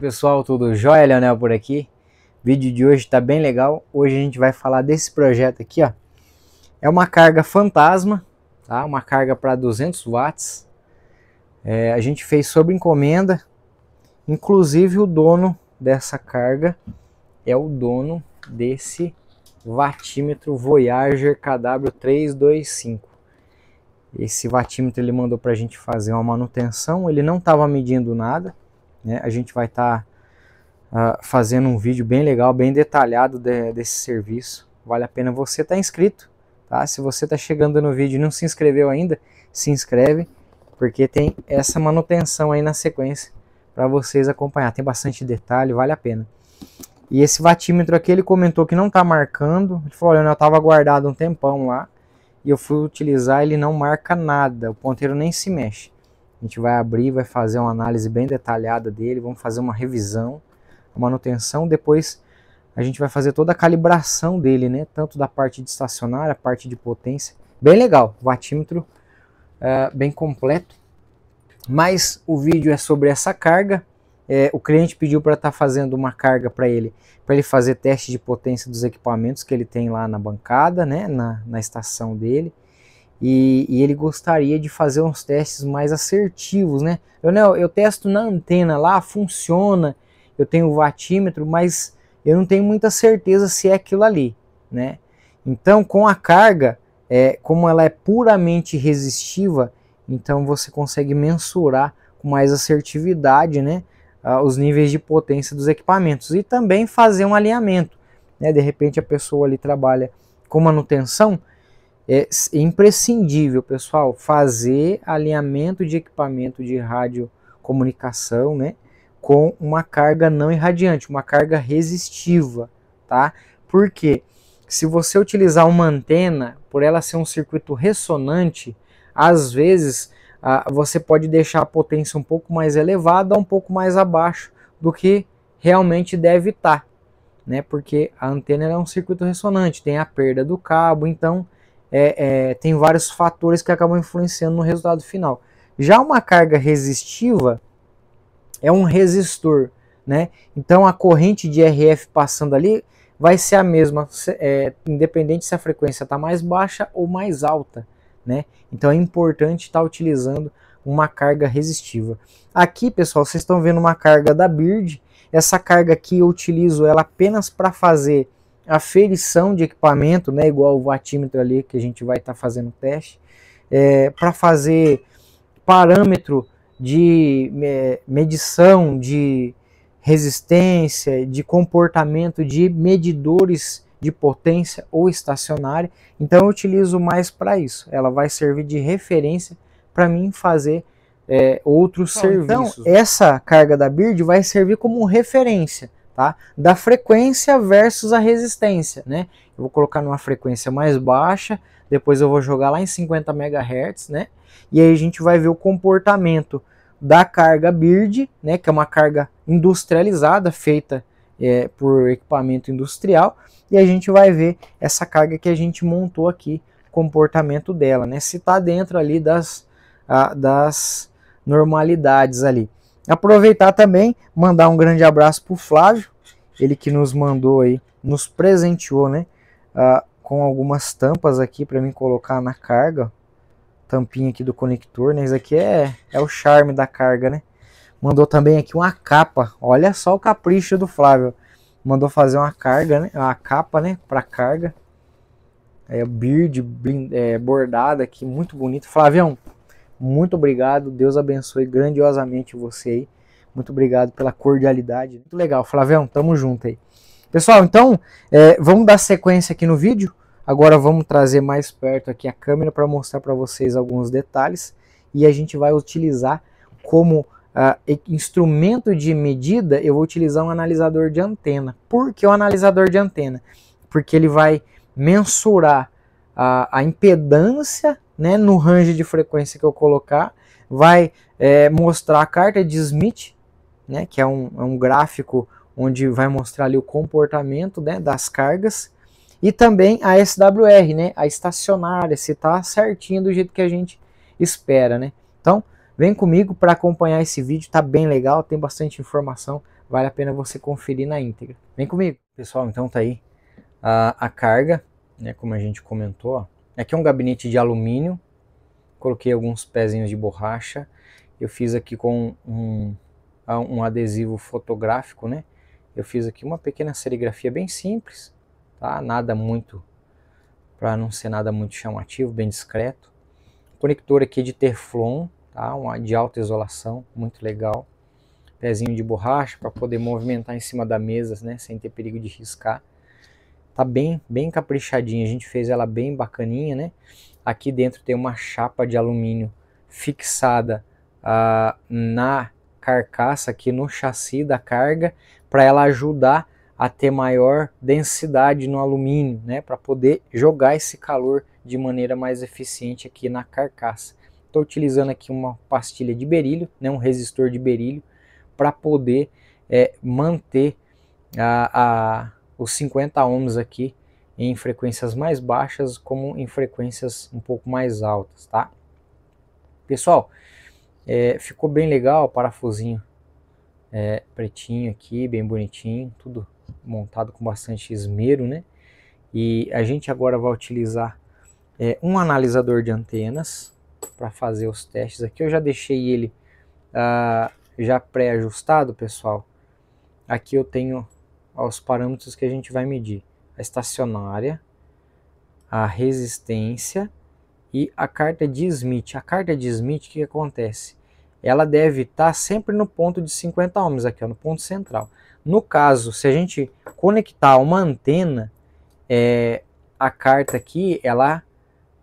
pessoal, tudo jóia? Leonel por aqui. O vídeo de hoje está bem legal. Hoje a gente vai falar desse projeto aqui, ó. É uma carga fantasma, tá? Uma carga para 200 watts. É, a gente fez sob encomenda. Inclusive o dono dessa carga é o dono desse vatímetro Voyager KW325. Esse vatímetro ele mandou para a gente fazer uma manutenção. Ele não tava medindo nada né? A gente vai estar tá, uh, fazendo um vídeo bem legal, bem detalhado de, desse serviço. Vale a pena você estar tá inscrito. Tá? Se você está chegando no vídeo e não se inscreveu ainda, se inscreve, porque tem essa manutenção aí na sequência para vocês acompanhar. Tem bastante detalhe, vale a pena. E esse vatímetro aqui, ele comentou que não está marcando. Ele falou, olha, eu estava guardado um tempão lá. E eu fui utilizar, ele não marca nada. O ponteiro nem se mexe. A gente vai abrir, vai fazer uma análise bem detalhada dele, vamos fazer uma revisão, uma manutenção, depois a gente vai fazer toda a calibração dele, né? Tanto da parte de estacionária, parte de potência. Bem legal, wattímetro uh, é, bem completo. Mas o vídeo é sobre essa carga. É, o cliente pediu para estar tá fazendo uma carga para ele, para ele fazer teste de potência dos equipamentos que ele tem lá na bancada, né? Na, na estação dele. E, e, ele gostaria de fazer uns testes mais assertivos, né? Eu, não, eu testo na antena lá, funciona, eu tenho o vatímetro, mas eu não tenho muita certeza se é aquilo ali, né? Então, com a carga, é, como ela é puramente resistiva, então você consegue mensurar com mais assertividade, né? Ah, os níveis de potência dos equipamentos e também fazer um alinhamento. Né? De repente a pessoa ali trabalha com manutenção, é, é imprescindível, pessoal, fazer alinhamento de equipamento de radiocomunicação, né? Com uma carga não irradiante, uma carga resistiva, tá? Porque se você utilizar uma antena, por ela ser um circuito ressonante, às vezes ah, você pode deixar a potência um pouco mais elevada, um pouco mais abaixo do que realmente deve estar, tá, né? Porque a antena é um circuito ressonante, tem a perda do cabo, então é, é, tem vários fatores que acabam influenciando no resultado final. Já uma carga resistiva é um resistor, né? Então a corrente de RF passando ali vai ser a mesma, é, independente se a frequência está mais baixa ou mais alta, né? Então é importante estar tá utilizando uma carga resistiva. Aqui, pessoal, vocês estão vendo uma carga da Bird. Essa carga aqui eu utilizo ela apenas para fazer aferição de equipamento, né, igual o vatímetro ali que a gente vai estar tá fazendo teste, é, para fazer parâmetro de é, medição de resistência, de comportamento de medidores de potência ou estacionária. Então eu utilizo mais para isso. Ela vai servir de referência para mim fazer é, outros então, então serviços. Então essa carga da BIRD vai servir como referência tá? Da frequência versus a resistência, né? Eu vou colocar numa frequência mais baixa, depois eu vou jogar lá em 50 MHz, né? E aí a gente vai ver o comportamento da carga BIRD, né? Que é uma carga industrializada, feita é, por equipamento industrial. E a gente vai ver essa carga que a gente montou aqui, comportamento dela, né? Se tá dentro ali das, a, das normalidades ali. Aproveitar também, mandar um grande abraço para o Flávio, ele que nos mandou aí, nos presenteou, né? Uh, com algumas tampas aqui para mim colocar na carga. Tampinha aqui do conector, né? Isso aqui é, é o charme da carga, né? Mandou também aqui uma capa. Olha só o capricho do Flávio. Mandou fazer uma carga, né? a capa, né? Para carga. É, beard blind, é, bordada aqui, muito bonito. Flavião, muito obrigado, Deus abençoe grandiosamente você aí. Muito obrigado pela cordialidade. Muito legal, Flavião, tamo junto aí. Pessoal, então é, vamos dar sequência aqui no vídeo. Agora vamos trazer mais perto aqui a câmera para mostrar para vocês alguns detalhes e a gente vai utilizar como uh, instrumento de medida, eu vou utilizar um analisador de antena. Por que o um analisador de antena? Porque ele vai mensurar a, a impedância né, no range de frequência que eu colocar, vai é, mostrar a carta de Smith, né, que é um, é um gráfico onde vai mostrar ali o comportamento né, das cargas, e também a SWR, né, a estacionária, se está certinho do jeito que a gente espera. Né. Então, vem comigo para acompanhar esse vídeo, está bem legal, tem bastante informação, vale a pena você conferir na íntegra. Vem comigo. Pessoal, então tá aí a, a carga, né, como a gente comentou, ó Aqui é um gabinete de alumínio, coloquei alguns pezinhos de borracha, eu fiz aqui com um, um adesivo fotográfico, né? Eu fiz aqui uma pequena serigrafia bem simples, tá? Nada muito, para não ser nada muito chamativo, bem discreto. Conector aqui de Teflon, tá? Uma de alta isolação, muito legal. Pezinho de borracha para poder movimentar em cima da mesa, né? Sem ter perigo de riscar. Tá bem, bem caprichadinha. A gente fez ela bem bacaninha, né? Aqui dentro tem uma chapa de alumínio fixada ah, na carcaça, aqui no chassi da carga, para ela ajudar a ter maior densidade no alumínio, né? Para poder jogar esse calor de maneira mais eficiente aqui na carcaça. Estou utilizando aqui uma pastilha de berílio, né, um resistor de berílio, para poder é, manter a, a, os 50 ohms aqui em frequências mais baixas como em frequências um pouco mais altas, tá? Pessoal, é, ficou bem legal o parafusinho é, pretinho aqui, bem bonitinho, tudo montado com bastante esmero, né? E a gente agora vai utilizar é, um analisador de antenas para fazer os testes aqui. Eu já deixei ele ah, já pré-ajustado, pessoal. Aqui eu tenho aos parâmetros que a gente vai medir: a estacionária, a resistência e a carta de Smith. A carta de Smith, o que acontece? Ela deve estar sempre no ponto de 50 ohms, aqui ó, no ponto central. No caso, se a gente conectar uma antena, é, a carta aqui, ela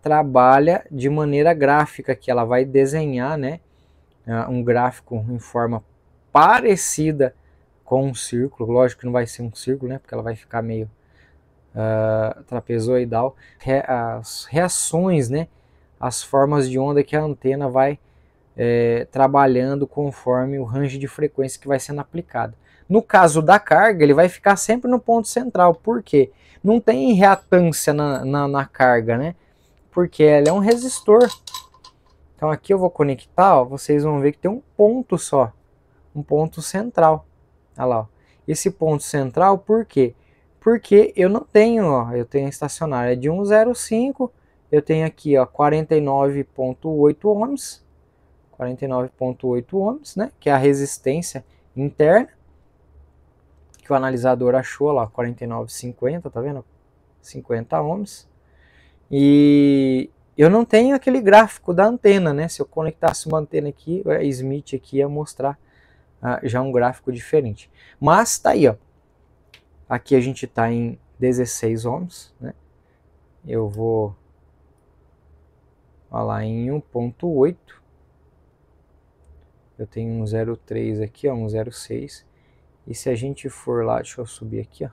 trabalha de maneira gráfica, que ela vai desenhar né, ah, um gráfico em forma parecida com um círculo, lógico que não vai ser um círculo, né? Porque ela vai ficar meio uh, trapezoidal. Re as reações, né? As formas de onda que a antena vai é, trabalhando conforme o range de frequência que vai sendo aplicado. No caso da carga, ele vai ficar sempre no ponto central, porque não tem reatância na, na, na carga, né? Porque ela é um resistor. Então aqui eu vou conectar, ó, vocês vão ver que tem um ponto só, um ponto central. Olha lá, ó. Esse ponto central, por quê? Porque eu não tenho, ó, eu tenho a estacionária de 1,05, eu tenho aqui, ó, 49.8 ohms, 49.8 ohms, né, que é a resistência interna, que o analisador achou lá, 49,50, tá vendo? 50 ohms. E eu não tenho aquele gráfico da antena, né? Se eu conectasse uma antena aqui, o Smith aqui ia mostrar ah, já é um gráfico diferente. Mas tá aí, ó. Aqui a gente tá em 16 ohms, né? Eu vou ó lá em 1.8. Eu tenho um 0.3 aqui, ó, um 0.6. E se a gente for lá, deixa eu subir aqui, ó.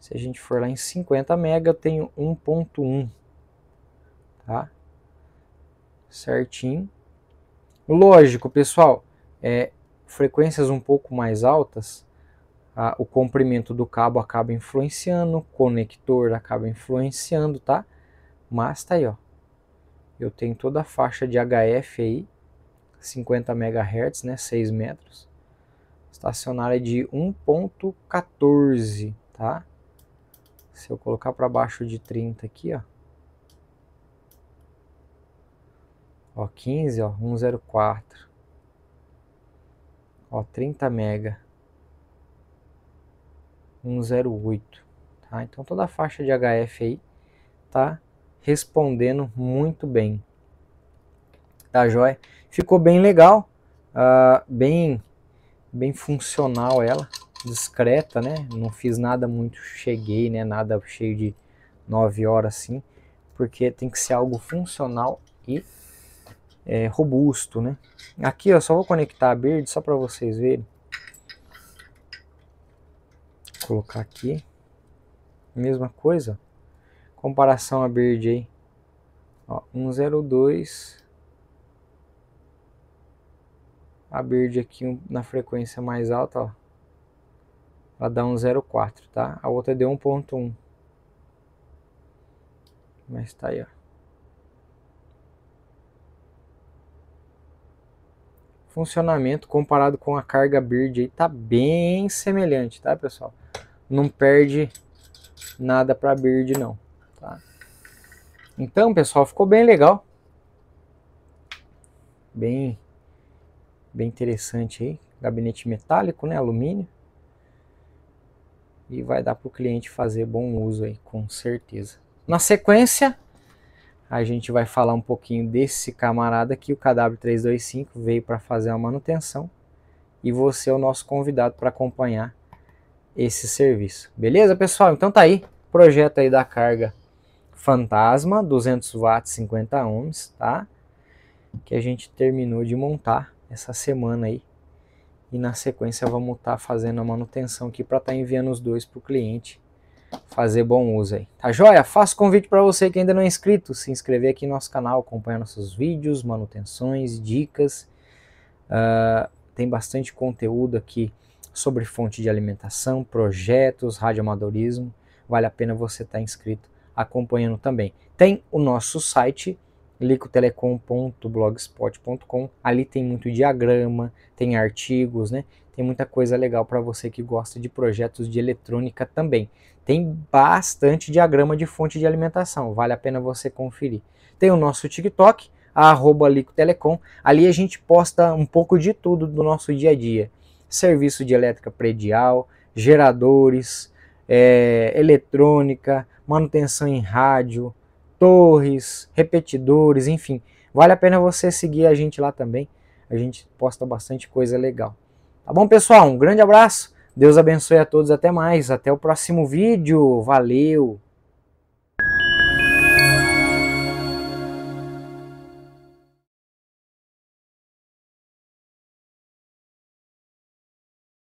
Se a gente for lá em 50 mega, eu tenho 1.1, tá? Certinho. Lógico, pessoal, é, frequências um pouco mais altas, a, o comprimento do cabo acaba influenciando, o conector acaba influenciando, tá? Mas tá aí, ó. Eu tenho toda a faixa de HF aí, 50 MHz, né, 6 metros. Estacionária de 1.14, tá? Se eu colocar para baixo de 30 aqui, ó. Ó, 15, ó, 104. Ó, 30 mega. 108, tá? Então toda a faixa de HF aí tá respondendo muito bem. Tá joia? Ficou bem legal, uh, bem bem funcional ela, discreta, né? Não fiz nada muito, cheguei, né? Nada cheio de 9 horas assim, porque tem que ser algo funcional e é, robusto, né? Aqui, ó, só vou conectar a bird só para vocês verem. Vou colocar aqui. Mesma coisa. Comparação a bird aí. Ó, 102. A bird aqui na frequência mais alta, ó. Ela dá 104, tá? A outra deu 1.1. Mas tá aí, ó. funcionamento comparado com a carga Bird aí tá bem semelhante, tá, pessoal? Não perde nada para Bird não, tá? Então, pessoal, ficou bem legal. Bem bem interessante aí, gabinete metálico, né, alumínio. E vai dar para o cliente fazer bom uso aí, com certeza. Na sequência, a gente vai falar um pouquinho desse camarada aqui, o KW325, veio para fazer a manutenção e você é o nosso convidado para acompanhar esse serviço. Beleza, pessoal? Então tá aí, projeto aí da carga Fantasma, 200 watts, 50 ohms, tá? Que a gente terminou de montar essa semana aí. E na sequência vamos estar tá fazendo a manutenção aqui para estar tá enviando os dois para o cliente fazer bom uso aí. Tá joia? Faço convite para você que ainda não é inscrito, se inscrever aqui no nosso canal, acompanhar nossos vídeos, manutenções, dicas. Uh, tem bastante conteúdo aqui sobre fonte de alimentação, projetos, radioamadorismo. Vale a pena você estar tá inscrito acompanhando também. Tem o nosso site licotelecom.blogspot.com. Ali tem muito diagrama, tem artigos, né? tem muita coisa legal para você que gosta de projetos de eletrônica também. Tem bastante diagrama de fonte de alimentação, vale a pena você conferir. Tem o nosso TikTok, arroba Licotelecom, ali a gente posta um pouco de tudo do nosso dia a dia. Serviço de elétrica predial, geradores, é, eletrônica, manutenção em rádio, torres, repetidores, enfim. Vale a pena você seguir a gente lá também. A gente posta bastante coisa legal. Tá bom, pessoal? Um grande abraço. Deus abençoe a todos. Até mais. Até o próximo vídeo. Valeu!